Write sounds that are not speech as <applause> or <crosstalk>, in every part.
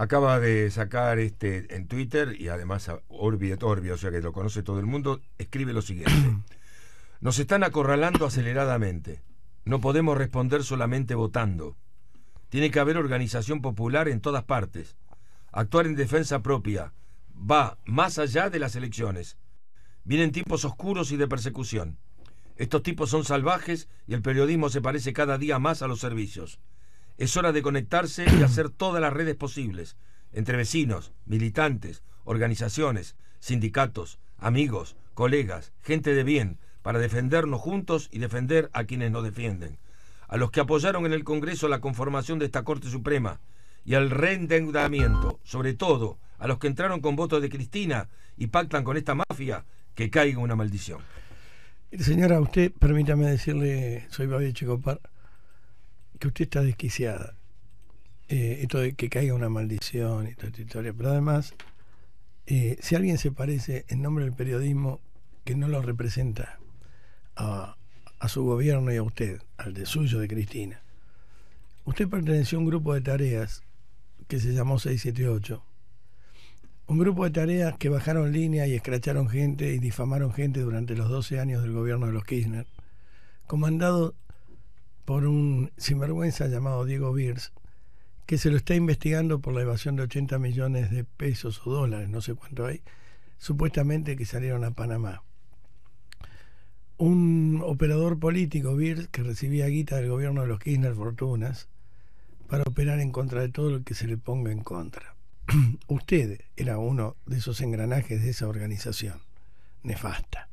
Acaba de sacar este en Twitter y además Orbi, o sea que lo conoce todo el mundo, escribe lo siguiente. <clears throat> Nos están acorralando aceleradamente. No podemos responder solamente votando. Tiene que haber organización popular en todas partes. Actuar en defensa propia va más allá de las elecciones. Vienen tiempos oscuros y de persecución. Estos tipos son salvajes y el periodismo se parece cada día más a los servicios. Es hora de conectarse y hacer <clears throat> todas las redes posibles, entre vecinos, militantes, organizaciones, sindicatos, amigos, colegas, gente de bien, para defendernos juntos y defender a quienes nos defienden. A los que apoyaron en el Congreso la conformación de esta Corte Suprema y al reendeudamiento, sobre todo a los que entraron con votos de Cristina y pactan con esta mafia, que caiga una maldición. Señora, usted permítame decirle, soy Babi Checopar que usted está desquiciada. Eh, esto de que caiga una maldición y toda esta historia. Pero además, eh, si alguien se parece en nombre del periodismo que no lo representa a, a su gobierno y a usted, al de suyo de Cristina, usted perteneció a un grupo de tareas que se llamó 678. Un grupo de tareas que bajaron línea y escracharon gente y difamaron gente durante los 12 años del gobierno de los Kirchner, comandado por un sinvergüenza llamado Diego Beers, que se lo está investigando por la evasión de 80 millones de pesos o dólares, no sé cuánto hay, supuestamente que salieron a Panamá. Un operador político, Beers, que recibía guita del gobierno de los Kirchner Fortunas, para operar en contra de todo lo que se le ponga en contra. <clears throat> Usted era uno de esos engranajes de esa organización nefasta.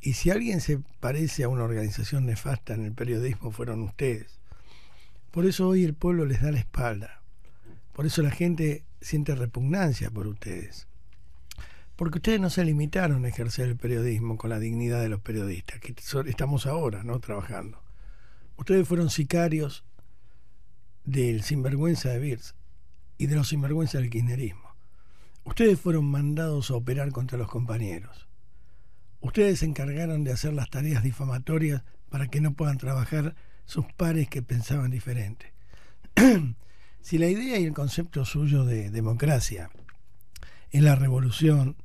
Y si alguien se parece a una organización nefasta en el periodismo, fueron ustedes. Por eso hoy el pueblo les da la espalda. Por eso la gente siente repugnancia por ustedes. Porque ustedes no se limitaron a ejercer el periodismo con la dignidad de los periodistas, que estamos ahora, ¿no? Trabajando. Ustedes fueron sicarios del sinvergüenza de Birz y de los sinvergüenza del kirchnerismo. Ustedes fueron mandados a operar contra los compañeros. Ustedes se encargaron de hacer las tareas difamatorias para que no puedan trabajar sus pares que pensaban diferente. <clears throat> si la idea y el concepto suyo de democracia es la revolución,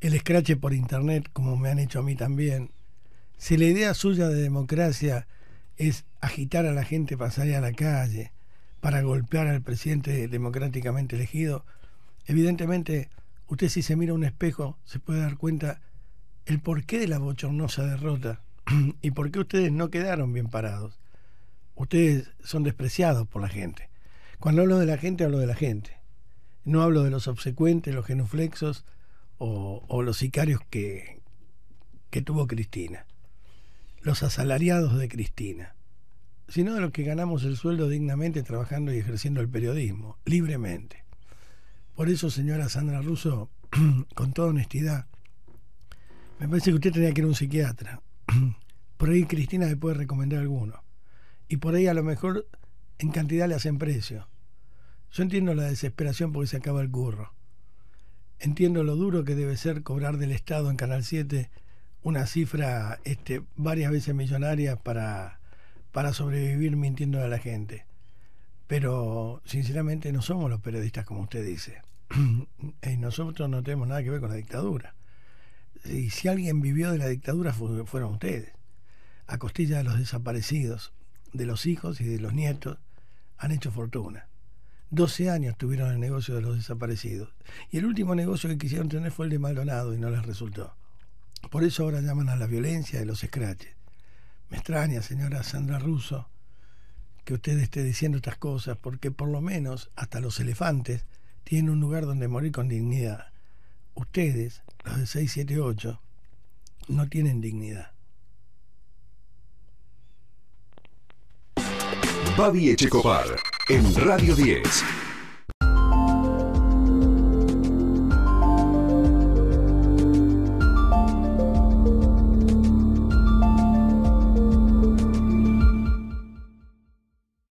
el escrache por internet, como me han hecho a mí también, si la idea suya de democracia es agitar a la gente para salir a la calle, para golpear al presidente democráticamente elegido, evidentemente usted si se mira un espejo se puede dar cuenta el porqué de la bochornosa derrota <clears throat> y por qué ustedes no quedaron bien parados. Ustedes son despreciados por la gente. Cuando hablo de la gente, hablo de la gente. No hablo de los obsecuentes, los genuflexos o, o los sicarios que, que tuvo Cristina. Los asalariados de Cristina. Sino de los que ganamos el sueldo dignamente trabajando y ejerciendo el periodismo, libremente. Por eso, señora Sandra Russo, <clears throat> con toda honestidad, me parece que usted tenía que ir a un psiquiatra. <clears throat> Por ahí Cristina le puede recomendar alguno. Y por ahí a lo mejor en cantidad le hacen precio. Yo entiendo la desesperación porque se acaba el curro. Entiendo lo duro que debe ser cobrar del Estado en Canal 7 una cifra este, varias veces millonaria para, para sobrevivir mintiendo a la gente. Pero sinceramente no somos los periodistas como usted dice. <clears throat> y nosotros no tenemos nada que ver con la dictadura y si alguien vivió de la dictadura fueron ustedes. A costilla de los desaparecidos, de los hijos y de los nietos, han hecho fortuna. 12 años tuvieron el negocio de los desaparecidos. Y el último negocio que quisieron tener fue el de Maldonado y no les resultó. Por eso ahora llaman a la violencia de los escraches. Me extraña, señora Sandra Russo, que usted esté diciendo estas cosas, porque por lo menos hasta los elefantes tienen un lugar donde morir con dignidad ustedes, los de 678, no tienen dignidad. Babi Echecopar, en Radio 10.